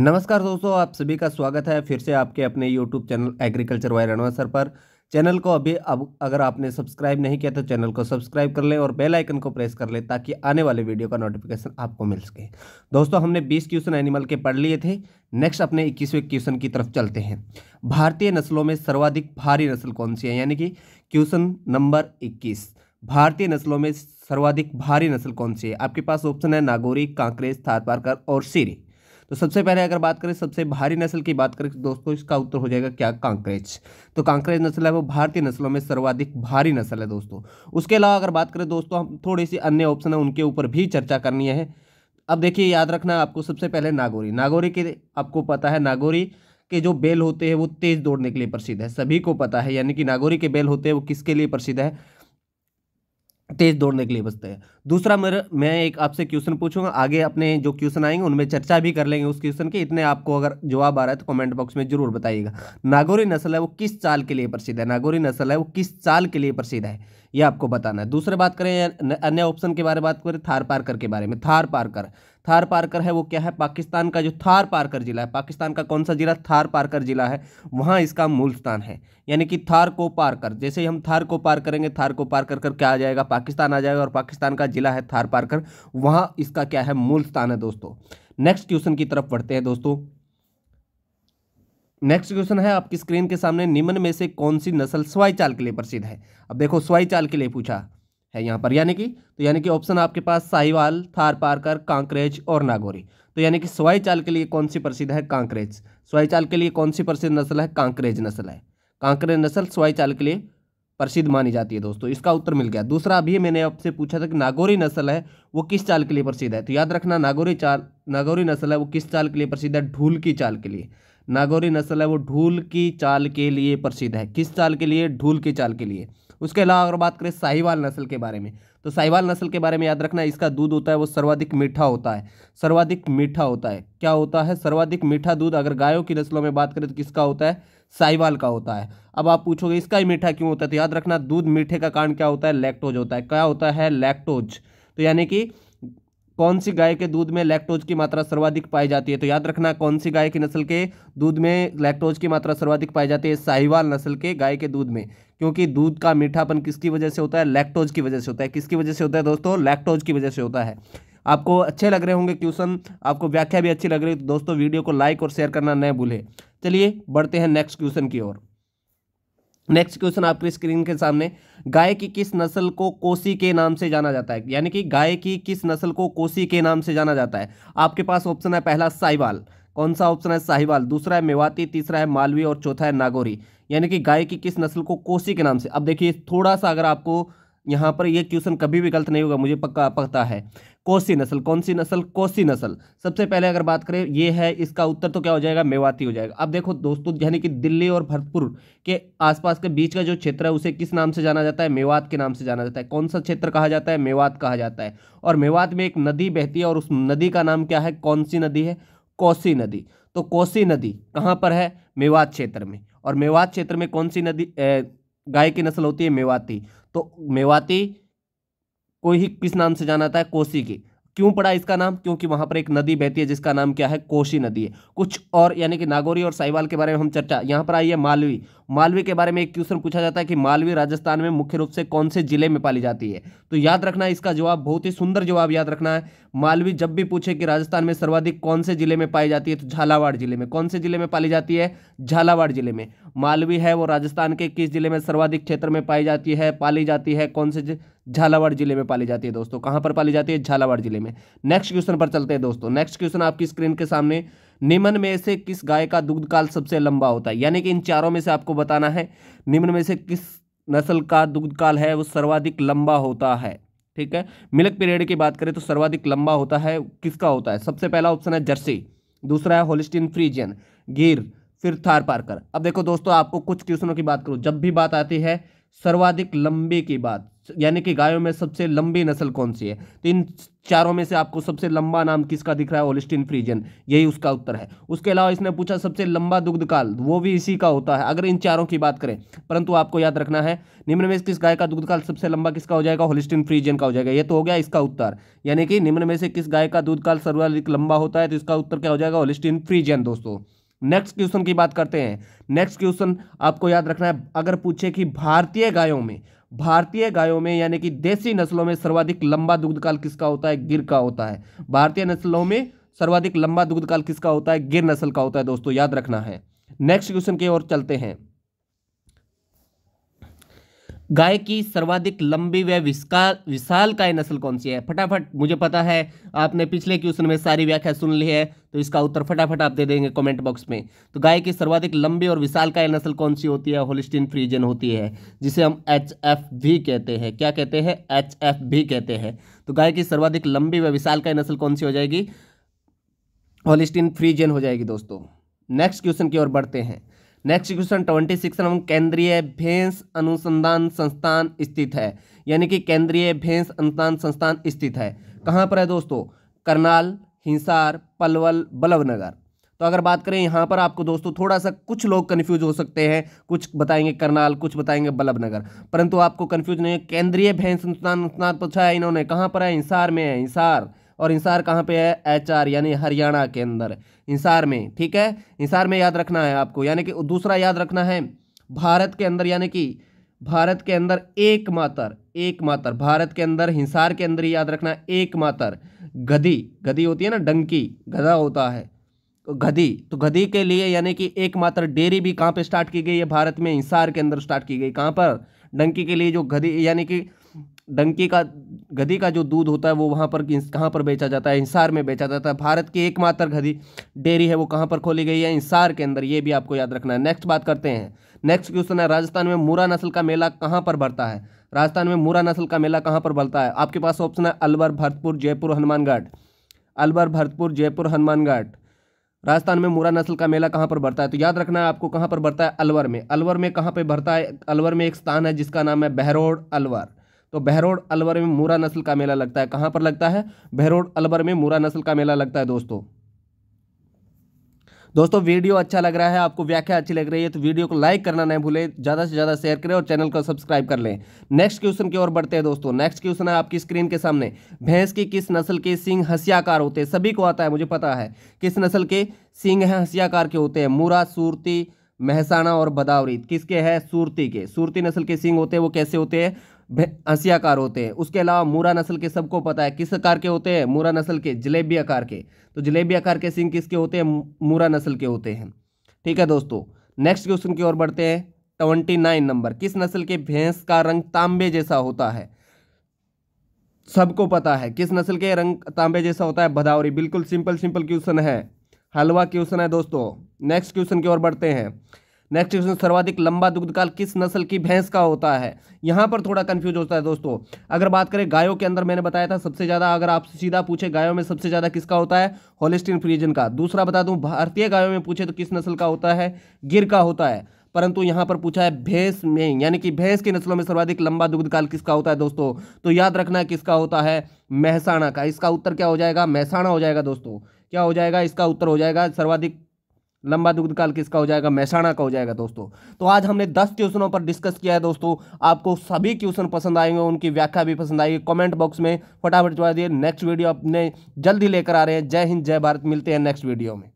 नमस्कार दोस्तों आप सभी का स्वागत है फिर से आपके अपने यूट्यूब चैनल एग्रीकल्चर वायर एनवासर पर चैनल को अभी अब अगर आपने सब्सक्राइब नहीं किया तो चैनल को सब्सक्राइब कर लें और बेल आइकन को प्रेस कर लें ताकि आने वाले वीडियो का नोटिफिकेशन आपको मिल सके दोस्तों हमने 20 क्वेश्चन एनिमल के पढ़ लिए थे नेक्स्ट अपने इक्कीसवें क्वेश्चन की तरफ चलते हैं भारतीय नस्लों में सर्वाधिक भारी नस्ल कौन सी है यानी कि क्वेश्चन नंबर इक्कीस भारतीय नस्लों में सर्वाधिक भारी नस्ल कौन सी है आपके पास ऑप्शन है नागौरी कांकरेज थारपारकर और सीरी तो सबसे पहले अगर बात करें सबसे भारी नस्ल की बात करें दोस्तों इसका उत्तर हो जाएगा क्या कांकरेज तो कांकरेज नस्ल है वो भारतीय नस्लों में सर्वाधिक भारी नस्ल है दोस्तों उसके अलावा अगर बात करें दोस्तों हम थोड़ी सी अन्य ऑप्शन है उनके ऊपर भी चर्चा करनी है अब देखिए याद रखना आपको सबसे पहले नागौरी नागौरी के आपको पता है नागौरी के जो बेल होते हैं वो तेज़ दौड़ने के लिए प्रसिद्ध है सभी को पता है यानी कि नागौरी के बेल होते हैं वो किसके लिए प्रसिद्ध है तेज दौड़ने के लिए बचते हैं दूसरा मेरा मैं एक आपसे क्वेश्चन पूछूंगा आगे अपने जो क्वेश्चन आएंगे उनमें चर्चा भी कर लेंगे उस क्वेश्चन के इतने आपको अगर जवाब आ रहा है तो कमेंट बॉक्स में जरूर बताइएगा नागौरी नस्ल है वो किस चाल के लिए प्रसिद्ध है नागौरी नस्ल है वो किस चाल के लिए प्रसिद्ध है ये आपको बताना है दूसरे बात करें अन्य ऑप्शन के बारे में बात करें थार पार्कर के बारे में थार पार्कर थार पारकर है वो क्या है पाकिस्तान का जो थार पारकर जिला है पाकिस्तान का कौन सा जिला थार पारकर जिला है वहाँ इसका मूल स्थान है यानी कि थार को पार कर जैसे ही हम थार को पार करेंगे थार को पार कर कर क्या आ जाएगा पाकिस्तान आ जाएगा और पाकिस्तान का जिला है थार पारकर वहाँ इसका क्या है मूल स्थान है दोस्तों नेक्स्ट क्वेश्चन की तरफ पढ़ते हैं दोस्तों नेक्स्ट क्वेश्चन है आपकी स्क्रीन के सामने निम्न में से कौन सी नस्ल स्वाई चाल के लिए प्रसिद्ध है अब देखो स्वाई चाल के लिए पूछा है यहाँ पर यानी कि तो यानी कि ऑप्शन आपके पास साहिवाल थार पारकर कांकरेज और नागौरी तो यानी कि स्वाई चाल के लिए कौन सी प्रसिद्ध है कांकरेज स्वाई चाल के लिए कौन सी प्रसिद्ध नस्ल है कांकरेज नस्ल है कांकरेज नस्ल स्वाई चाल के लिए प्रसिद्ध मानी जाती है दोस्तों इसका उत्तर मिल गया दूसरा अभी मैंने आपसे पूछा था कि नागौरी नस्ल है वो किस चाल के लिए प्रसिद्ध है तो याद रखना नागौरी चाल नागौरी नस्ल है वो किस चाल के लिए प्रसिद्ध है ढूल की चाल के लिए नागौरी नस्ल है वो ढूल की चाल के लिए प्रसिद्ध है किस चाल के लिए ढूल की चाल के लिए उसके अलावा अगर बात करें साहिवाल नस्ल के बारे में तो साहिवाल नस्ल के बारे में याद रखना इसका दूध होता है वो सर्वाधिक मीठा होता है सर्वाधिक मीठा होता है क्या होता है सर्वाधिक मीठा दूध अगर गायों की नस्लों में बात करें तो किसका होता है साहिवाल का होता है अब आप पूछोगे इसका ही मीठा क्यों होता है तो याद रखना दूध मीठे का कारण क्या होता है लैक्टोज होता है क्या होता है लैक्टोज तो यानी कि कौन सी गाय के दूध में लैक्टोज की मात्रा सर्वाधिक पाई जाती है तो याद रखना कौन सी गाय की नस्ल के दूध में लैक्टोज की मात्रा सर्वाधिक पाई जाती है साहिवाल नस्ल के गाय के दूध में क्योंकि दूध का मीठापन किसकी वजह से होता है लैक्टोज की वजह से होता है किसकी वजह से होता है दोस्तों लैक्टोज की वजह से होता है आपको अच्छे लग रहे होंगे क्वेश्चन आपको व्याख्या भी अच्छी लग रही है तो दोस्तों वीडियो को लाइक और शेयर करना न भूलें चलिए बढ़ते हैं नेक्स्ट क्वेश्चन की ओर नेक्स्ट क्वेश्चन आपकी स्क्रीन के सामने गाय की किस नस्ल को कोसी के नाम से जाना जाता है यानी कि गाय की किस नस्ल को कोसी के नाम से जाना जाता है आपके पास ऑप्शन है पहला साहिवाल कौन सा ऑप्शन है साहिवाल दूसरा है मेवाती तीसरा है मालवी और चौथा है नागौरी यानी कि गाय की किस नस्ल को कोसी के नाम से अब देखिए थोड़ा सा अगर आपको यहाँ पर ये क्वेश्चन कभी भी गलत नहीं होगा मुझे पक्का पकता है कोसी नस्ल कौन सी नस्ल कोसी नस्ल सबसे पहले अगर बात करें ये है इसका उत्तर तो क्या हो जाएगा मेवाती हो जाएगा अब देखो दोस्तों यानी कि दिल्ली और भरतपुर के आसपास के बीच का जो क्षेत्र है उसे किस नाम से जाना जाता है मेवात के नाम से जाना जाता है कौन सा क्षेत्र कहा जाता है मेवात कहा जाता है और मेवात में एक नदी बहती है और उस नदी का नाम क्या है कौन सी नदी है कोसी नदी तो कोसी नदी कहाँ पर है मेवात क्षेत्र में और मेवात क्षेत्र में कौन सी नदी गाय की नस्ल होती है मेवाती तो मेवाती को ही किस नाम से जाना जाता है कोसी की क्यों पड़ा इसका नाम क्योंकि वहां पर एक नदी बहती है जिसका नाम क्या है कोशी नदी है कुछ और यानी कि नागौरी और साहिवाल के बारे में हम चर्चा यहाँ पर आई है मालवी मालवी के बारे में एक क्वेश्चन पूछा जाता है कि मालवी राजस्थान में मुख्य रूप से कौन से जिले में पाली जाती है तो याद रखना इसका जवाब बहुत ही सुंदर जवाब याद रखना है मालवी जब भी पूछे कि राजस्थान में सर्वाधिक कौन से जिले में पाई जाती है तो झालावाड़ जिले में कौन से जिले में पाली जाती है झालावाड़ जिले में मालवी है वो राजस्थान के किस जिले में सर्वाधिक क्षेत्र में पाई जाती है पाली जाती है कौन से झालावाड़ जिले में पाली जाती है दोस्तों कहाँ पर पाली जाती है झालावाड़ जिले में नेक्स्ट क्वेश्चन पर चलते हैं दोस्तों नेक्स्ट क्वेश्चन आपकी स्क्रीन के सामने निम्न में से किस गाय का दुग्ध काल सबसे लंबा होता है यानी कि इन चारों में से आपको बताना है निम्न में से किस नस्ल का दुग्ध काल है वो सर्वाधिक लंबा होता है ठीक है मिल्क पीरियड की बात करें तो सर्वाधिक लंबा होता है किसका होता है सबसे पहला ऑप्शन है जर्सी दूसरा है होलिस्टिन फ्रीजियन गिर फिर थार पारकर अब देखो दोस्तों आपको कुछ क्वेश्चनों की बात करूँ जब भी बात आती है सर्वाधिक लंबे की बात यानी कि गायों में सबसे लंबी नस्ल कौन सी है तो इन चारों में से आपको सबसे लंबा नाम किसका दिख रहा है होलिस्टिन फ्रीजन यही उसका उत्तर है उसके अलावा इसने पूछा सबसे लंबा दुग्धकाल वो भी इसी का होता है अगर इन चारों की बात करें परंतु आपको याद रखना है निम्न में से किस गाय का दुग्धकाल सबसे लंबा किसका हो जाएगा होलिस्टिन फ्रीजन का हो जाएगा ये तो हो गया इसका उत्तर यानी कि निम्न में से किस गाय का दूध काल सर्वाधिक लंबा होता है तो इसका उत्तर क्या हो जाएगा होलिस्टिन फ्रीजन दोस्तों नेक्स्ट क्वेश्चन की बात करते हैं नेक्स्ट क्वेश्चन आपको याद रखना है अगर पूछे कि भारतीय गायों में भारतीय गायों में यानी कि देसी नस्लों में सर्वाधिक लंबा दुग्धकाल किसका होता है गिर का होता है भारतीय नस्लों में सर्वाधिक लंबा दुग्धकाल किसका होता है गिर नस्ल का होता है दोस्तों याद रखना है नेक्स्ट क्वेश्चन की ओर चलते हैं गाय की सर्वाधिक लंबी व विशाल विशाल काय नस्ल कौन सी है फटाफट मुझे पता है आपने पिछले क्वेश्चन में सारी व्याख्या सुन ली है तो इसका उत्तर फटाफट आप दे देंगे कमेंट बॉक्स में तो गाय की सर्वाधिक लंबी और विशाल काय नस्ल कौन सी होती है होलिस्टिन फ्रीजन होती है जिसे हम एच एफ भी कहते हैं क्या कहते हैं एच एफ भी कहते हैं तो गाय की सर्वाधिक लंबी व विशाल काय नस्ल कौन सी हो जाएगी होलिस्टिन फ्रीजन हो जाएगी दोस्तों नेक्स्ट क्वेश्चन की ओर बढ़ते हैं next question twenty six number केंद्रीय भेंस अनुसंधान संस्थान स्थित है यानी कि केंद्रीय भेंस अनुसंधान संस्थान स्थित है कहाँ पर है दोस्तों करनाल हिंसार पलवल बल्लभनगर तो अगर बात करें यहाँ पर आपको दोस्तों थोड़ा सा कुछ लोग कन्फ्यूज हो सकते हैं कुछ बताएंगे करनाल कुछ बताएंगे बल्लभनगर परंतु आपको कन्फ्यूज नहीं है केंद्रीय भैंस अनुसंधान अनुसंधान पूछा है इन्होंने कहाँ पर है हिसार में है हिसार और इंसार कहाँ पे है एच यानी हरियाणा के अंदर इंसार में ठीक है इंसार में याद रखना है आपको यानी कि दूसरा याद रखना है भारत के अंदर यानी कि भारत के अंदर एक मात्र एक मात्र भारत के अंदर हिंसार के अंदर याद रखना एक मात्र गधी गधी होती है ना डंकी गधा होता है तो गधी तो गधी के लिए यानी कि एक मात्र डेयरी भी कहाँ पे स्टार्ट की गई है भारत में हिसार के अंदर स्टार्ट की गई कहाँ पर डंकी के लिए जो गधी यानी कि डंकी का गधी का जो दूध होता है वो वहाँ पर कहाँ पर बेचा जाता है हिसार में बेचा जाता है भारत की एकमात्र गधी डेयरी है वो कहाँ पर खोली गई है हिसार के अंदर ये भी आपको याद रखना है नेक्स्ट बात करते हैं नेक्स्ट क्वेश्चन है राजस्थान में मूरा नस्ल का मेला कहाँ पर भरता है राजस्थान में मूरा नस्ल का मेला कहाँ पर भरता है आपके पास ऑप्शन है अलवर भरतपुर जयपुर हनुमानगढ़ अलवर भरतपुर जयपुर हनुमानगढ़ राजस्थान में मूरा नस्ल का मेला कहाँ पर भरता है तो याद रखना है आपको कहाँ पर भरता है अलवर में अलवर में कहाँ पर भरता है अलवर में एक स्थान है जिसका नाम है बहरोड अलवर तो बहरोड अलवर में मूरा नस्ल का मेला लगता है कहां पर लगता है बहरोड अलवर में मूरा नस्ल का मेला लगता है दोस्तों दोस्तों वीडियो अच्छा लग रहा है आपको व्याख्या अच्छी लग रही है तो वीडियो को लाइक करना नहीं भूले ज़्यादा से ज़्यादा शेयर करें और चैनल को सब्सक्राइब कर लें नेक्स्ट क्वेश्चन की ओर बढ़ते हैं दोस्तों नेक्स्ट क्वेश्चन है आपकी स्क्रीन के सामने भैंस की किस नस्ल के सिंह हसियाकार होते हैं सभी को आता है मुझे पता है किस नस्ल के सिंह हैं हसियाकार के होते हैं मूरा सूरती महसाना और बदावरी किसके है सूरती के सूरती नस्ल के सिंह होते हैं वो कैसे होते हैं हंसी आकार होते हैं उसके अलावा मूरा नस्ल के सबको पता है किस आकार के होते हैं मूरा नस्ल के जलेबी आकार के तो जलेबी आकार के सिंह किसके होते हैं मूरा नस्ल के होते हैं ठीक है दोस्तों नेक्स्ट क्वेश्चन की ओर बढ़ते हैं ट्वेंटी नाइन नंबर किस नस्ल के भैंस का रंग तांबे जैसा होता है सबको पता है किस नस्ल के रंग तांबे जैसा होता है भदावरी बिल्कुल सिंपल सिंपल क्वेश्चन है हलवा क्वेश्चन है दोस्तों नेक्स्ट क्वेश्चन की ओर बढ़ते हैं नेक्स्ट क्वेश्चन सर्वाधिक लंबा दुग्धकाल किस नस्ल की भैंस का होता है यहाँ पर थोड़ा कंफ्यूज होता है दोस्तों अगर बात करें गायों के अंदर मैंने बताया था सबसे ज़्यादा अगर आप सीधा पूछे गायों में सबसे ज़्यादा किसका होता है होलिस्टिन फ्रीजन का दूसरा बता दूँ भारतीय गायों में पूछे तो किस नस्ल का होता है गिर का होता है परंतु यहाँ पर पूछा है भैंस में यानी कि भैंस की नस्लों में सर्वाधिक लंबा दुग्धकाल किसका होता है दोस्तों तो याद रखना है किसका होता है महसाणा का इसका उत्तर क्या हो जाएगा महसाणा हो जाएगा दोस्तों क्या हो जाएगा इसका उत्तर हो जाएगा सर्वाधिक लंबा दुग्ध काल किसका हो जाएगा मैसाणा का हो जाएगा दोस्तों तो आज हमने दस क्वेश्चनों पर डिस्कस किया है दोस्तों आपको सभी क्वेश्चन पसंद आएंगे उनकी व्याख्या भी पसंद आएगी कमेंट बॉक्स में फटाफट जवाब दिए नेक्स्ट वीडियो अपने जल्दी लेकर आ रहे हैं जय हिंद जय भारत मिलते हैं नेक्स्ट वीडियो में